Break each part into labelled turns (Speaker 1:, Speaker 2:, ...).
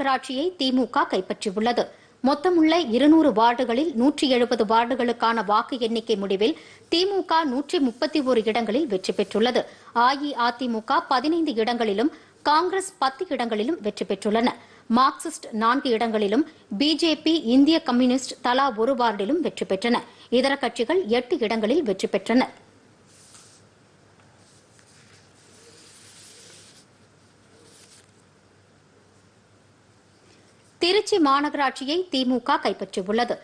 Speaker 1: நகராட்சியை திமுக கைப்பற்றியுள்ளது மொத்தமுள்ள இருநூறு வார்டுகளில் நூற்றி எழுபது வார்டுகளுக்கான வாக்கு எண்ணிக்கை முடிவில் திமுக நூற்றி முப்பத்தி ஒரு இடங்களில் வெற்றி பெற்றுள்ளது அஇஅதிமுக பதினைந்து இடங்களிலும் காங்கிரஸ் பத்து இடங்களிலும் வெற்றி பெற்றுள்ளன மார்க்சிஸ்ட் நான்கு இடங்களிலும் பிஜேபி இந்திய கம்யூனிஸ்ட் தலா ஒரு வார்டிலும் வெற்றி பெற்றன இதர கட்சிகள் எட்டு இடங்களில் வெற்றி பெற்றனா் திருச்சி மாநகராட்சியை திமுக கைப்பற்றியுள்ளது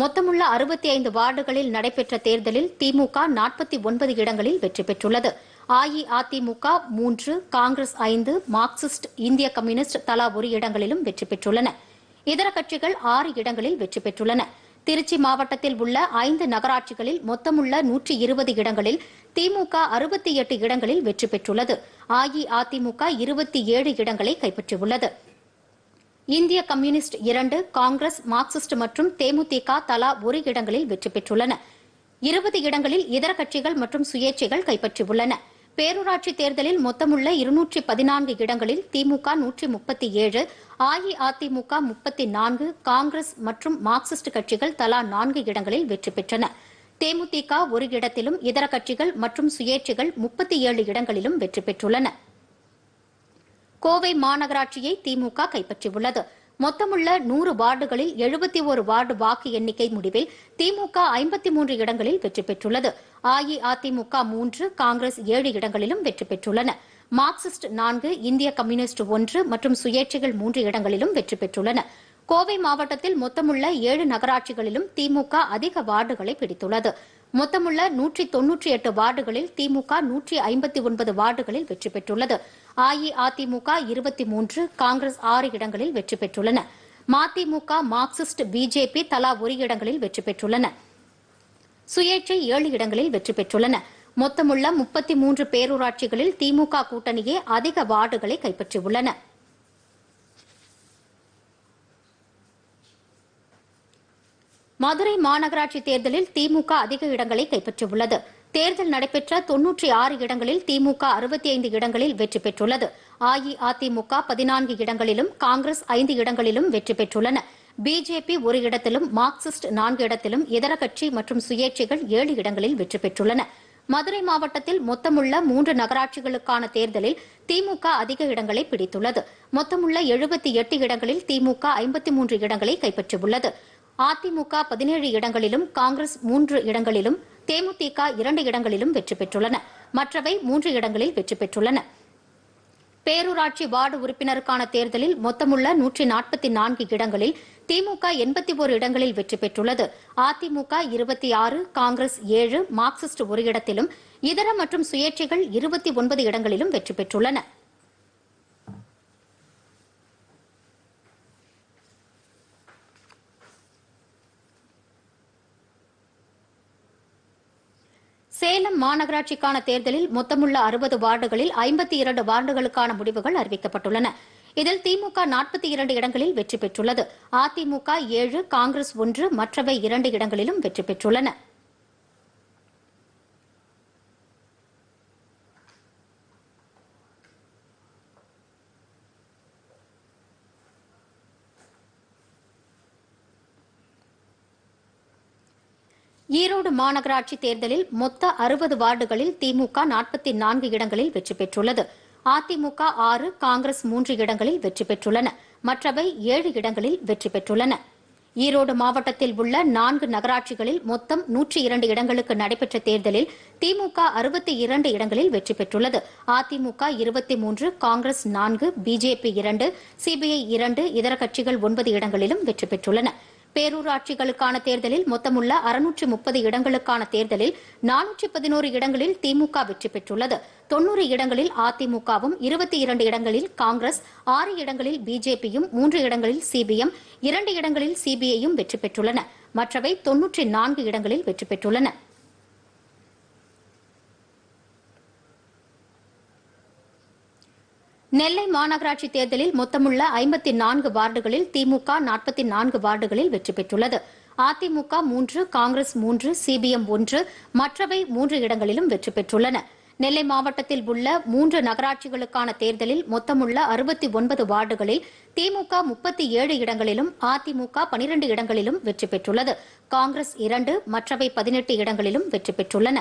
Speaker 1: மொத்தமுள்ள அறுபத்தி ஐந்து வார்டுகளில் நடைபெற்ற தேர்தலில் திமுக நாற்பத்தி ஒன்பது இடங்களில் வெற்றி பெற்றுள்ளது அஇஅதிமுக மூன்று காங்கிரஸ் ஐந்து மார்க்சிஸ்ட் இந்திய கம்யூனிஸ்ட் தலா ஒரு இடங்களிலும் வெற்றி பெற்றுள்ளன இதர கட்சிகள் ஆறு இடங்களில் வெற்றி பெற்றுள்ளன திருச்சி மாவட்டத்தில் உள்ள ஐந்து நகராட்சிகளில் மொத்தமுள்ள நூற்றி இருபது இடங்களில் திமுக அறுபத்தி எட்டு இடங்களில் வெற்றி பெற்றுள்ளது அஇஅதிமுக இருபத்தி ஏழு இடங்களை கைப்பற்றியுள்ளது இந்திய கம்யூனிஸ்ட் இரண்டு காங்கிரஸ் மார்க்சிஸ்ட் மற்றும் தேமுதிக தலா ஒரு இடங்களில் வெற்றி பெற்றுள்ளன இருபது இடங்களில் இதர கட்சிகள் மற்றும் சுயேட்சைகள் கைப்பற்றியுள்ளன பேரூராட்சி தேர்தலில் மொத்தமுள்ள இருநூற்றி பதினான்கு இடங்களில் திமுக நூற்றி முப்பத்தி ஏழு அஇஅதிமுக முப்பத்தி நான்கு காங்கிரஸ் மற்றும் மார்க்சிஸ்ட் கட்சிகள் தலா நான்கு இடங்களில் வெற்றி பெற்றன தேமுதிக ஒரு இடத்திலும் இதர கட்சிகள் மற்றும் சுயேட்சைகள் முப்பத்தி ஏழு இடங்களிலும் வெற்றி பெற்றுள்ளன கோவை மாநகராட்சியை திமுக கைப்பற்றியுள்ளது மொத்தமுள்ள நூறு வார்டுகளில் எழுபத்தி ஒரு வார்டு வாக்கு எண்ணிக்கை முடிவில் திமுக ஐம்பத்தி மூன்று இடங்களில் வெற்றி பெற்றுள்ளது அஇஅதிமுக மூன்று காங்கிரஸ் ஏழு இடங்களிலும் வெற்றி பெற்றுள்ளன மார்க்சிஸ்ட் நான்கு இந்திய கம்யூனிஸ்ட் ஒன்று மற்றும் சுயேட்சைகள் மூன்று இடங்களிலும் வெற்றி பெற்றுள்ளன கோவை மாவட்டத்தில் மொத்தமுள்ள ஏழு நகராட்சிகளிலும் திமுக அதிக வார்டுகளை பிடித்துள்ளது மொத்தமுள்ள நூற்றி தொன்னூற்றி எட்டு வார்டுகளில் திமுக நூற்றி ஐம்பத்தி ஒன்பது வார்டுகளில் வெற்றி பெற்றுள்ளது அஇஅதிமுக இருபத்தி மூன்று காங்கிரஸ் ஆறு இடங்களில் வெற்றி பெற்றுள்ளன மதிமுக மார்க்சிஸ்ட் பிஜேபி தலா ஒரு இடங்களில் வெற்றி பெற்றுள்ளன சுயேட்சை ஏழு இடங்களில் வெற்றி பெற்றுள்ளன மொத்தமுள்ள முப்பத்தி மூன்று பேரூராட்சிகளில் திமுக கூட்டணியே அதிக வார்டுகளை கைப்பற்றியுள்ளன மதுரை மாநகராட்சி தேர்தலில் திமுக அதிக இடங்களை கைப்பற்றியுள்ளது தேர்தல் நடைபெற்ற தொன்னூற்றி ஆறு இடங்களில் திமுக அறுபத்தி ஐந்து இடங்களில் வெற்றி பெற்றுள்ளது அஇஅதிமுக பதினான்கு இடங்களிலும் காங்கிரஸ் ஐந்து இடங்களிலும் வெற்றி பெற்றுள்ளன பிஜேபி ஒரு இடத்திலும் மார்க்சிஸ்ட் நான்கு இடத்திலும் இதர கட்சி மற்றும் சுயேட்சைகள் ஏழு இடங்களில் வெற்றி பெற்றுள்ளன மதுரை மாவட்டத்தில் மொத்தமுள்ள மூன்று நகராட்சிகளுக்கான தேர்தலில் திமுக அதிக இடங்களை பிடித்துள்ளது மொத்தமுள்ள எழுபத்தி எட்டு இடங்களில் திமுக ஐம்பத்தி மூன்று இடங்களை கைப்பற்றியுள்ளது அதிமுக பதினேழு இடங்களிலும் காங்கிரஸ் மூன்று இடங்களிலும் தேமுதிக இரண்டு இடங்களிலும் வெற்றி பெற்றுள்ளன மற்றவை மூன்று இடங்களில் வெற்றி பெற்றுள்ளன பேரூராட்சி வார்டு உறுப்பினருக்கான தேர்தலில் மொத்தமுள்ள நூற்றி நாற்பத்தி நான்கு இடங்களில் திமுக எண்பத்தி ஒரு இடங்களில் வெற்றி பெற்றுள்ளது அதிமுக இருபத்தி ஆறு காங்கிரஸ் ஏழு மார்க்சிஸ்ட் ஒரு இடத்திலும் இதர மற்றும் சுயேட்சைகள் இருபத்தி ஒன்பது இடங்களிலும் வெற்றி பெற்றுள்ளன சேலம் மாநகராட்சிக்கான தேர்தலில் மொத்தமுள்ள அறுபது வார்டுகளில் ஐம்பத்தி இரண்டு வார்டுகளுக்கான முடிவுகள் அறிவிக்கப்பட்டுள்ளன இதில் திமுக நாற்பத்தி இரண்டு இடங்களில் வெற்றி பெற்றுள்ளது அதிமுக ஏழு காங்கிரஸ் ஒன்று மற்றவை இரண்டு இடங்களிலும் வெற்றி பெற்றுள்ளன ஈரோடு மாநகராட்சி தேர்தலில் மொத்த அறுபது வார்டுகளில் திமுக நாற்பத்தி நான்கு இடங்களில் வெற்றி பெற்றுள்ளது அதிமுக ஆறு காங்கிரஸ் மூன்று இடங்களில் வெற்றி பெற்றுள்ளன மற்றவை ஏழு இடங்களில் வெற்றி பெற்றுள்ளன ஈரோடு மாவட்டத்தில் உள்ள நான்கு நகராட்சிகளில் மொத்தம் நூற்றி இரண்டு இடங்களுக்கு நடைபெற்ற தேர்தலில் திமுக அறுபத்தி இரண்டு இடங்களில் வெற்றி பெற்றுள்ளது அதிமுக இருபத்தி மூன்று காங்கிரஸ் நான்கு பிஜேபி இரண்டு சிபிஐ இரண்டு இதர கட்சிகள் ஒன்பது இடங்களிலும் வெற்றி பெற்றுள்ளன பேரூராட்சிகளுக்கான தேர்தலில் மொத்தமுள்ள அறுநூற்று முப்பது இடங்களுக்கான தேர்தலில் நானூற்றி பதினோரு இடங்களில் திமுக வெற்றி பெற்றுள்ளது தொன்னூறு இடங்களில் அதிமுகவும் இருபத்தி இரண்டு இடங்களில் காங்கிரஸ் ஆறு இடங்களில் பிஜேபியும் மூன்று இடங்களில் சிபிஎம் இரண்டு இடங்களில் சிபிஐயும் வெற்றி பெற்றுள்ளன மற்றவை தொன்னூற்றி நான்கு இடங்களில் வெற்றி பெற்றுள்ளன நெல்லை மாநகராட்சி தேர்தலில் மொத்தமுள்ள ஐம்பத்தி நான்கு வார்டுகளில் திமுக நாற்பத்தி நான்கு வார்டுகளில் வெற்றி பெற்றுள்ளது அதிமுக மூன்று காங்கிரஸ் மூன்று சிபிஎம் ஒன்று மற்றவை மூன்று இடங்களிலும் வெற்றி பெற்றுள்ளன நெல்லை மாவட்டத்தில் உள்ள மூன்று நகராட்சிகளுக்கான தேர்தலில் மொத்தமுள்ள அறுபத்தி ஒன்பது வார்டுகளில் திமுக முப்பத்தி ஏழு இடங்களிலும் அதிமுக பனிரண்டு இடங்களிலும் வெற்றி பெற்றுள்ளது காங்கிரஸ் இரண்டு மற்றவை பதினெட்டு இடங்களிலும் வெற்றி பெற்றுள்ளன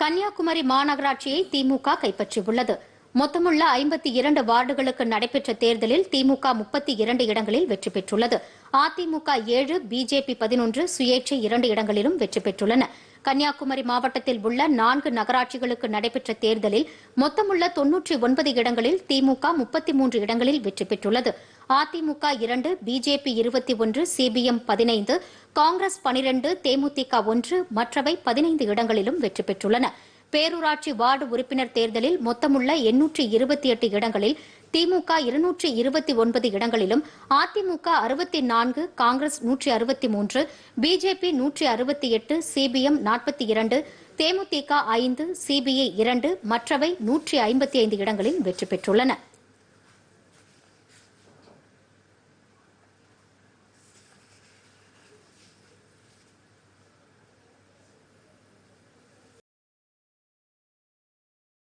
Speaker 1: கன்னியாகுமரி மாநகராட்சியை திமுக கைப்பற்றியுள்ளது மொத்தமுள்ள ஐம்பத்தி இரண்டு வார்டுகளுக்கு நடைபெற்ற தேர்தலில் திமுக முப்பத்தி இரண்டு இடங்களில் வெற்றி பெற்றுள்ளது அதிமுக ஏழு பிஜேபி பதினொன்று சுயேட்சை இரண்டு இடங்களிலும் வெற்றி பெற்றுள்ளன கன்னியாகுமரி மாவட்டத்தில் உள்ள நான்கு நகராட்சிகளுக்கு நடைபெற்ற தேர்தலில் மொத்தமுள்ள தொன்னூற்றி ஒன்பது இடங்களில் திமுக முப்பத்தி மூன்று இடங்களில் வெற்றி பெற்றுள்ளது அதிமுக இரண்டு பிஜேபி இருபத்தி ஒன்று சிபிஎம் பதினைந்து காங்கிரஸ் பனிரண்டு தேமுதிக ஒன்று மற்றவை பதினைந்து இடங்களிலும் வெற்றி பெற்றுள்ளன பேரூராட்சி வார்டு உறுப்பினர் தேர்தலில் மொத்தமுள்ள எண்ணூற்றி இருபத்தி எட்டு இடங்களில் திமுக இருநூற்றி இருபத்தி ஒன்பது இடங்களிலும் அதிமுக அறுபத்தி நான்கு காங்கிரஸ் நூற்றி அறுபத்தி மூன்று பிஜேபி நூற்றி அறுபத்தி எட்டு சிபிஎம் நாற்பத்தி இரண்டு தேமுதிக ஐந்து சிபிஐ இரண்டு மற்றவை நூற்றி ஐம்பத்தி ஐந்து இடங்களில் வெற்றி பெற்றுள்ளன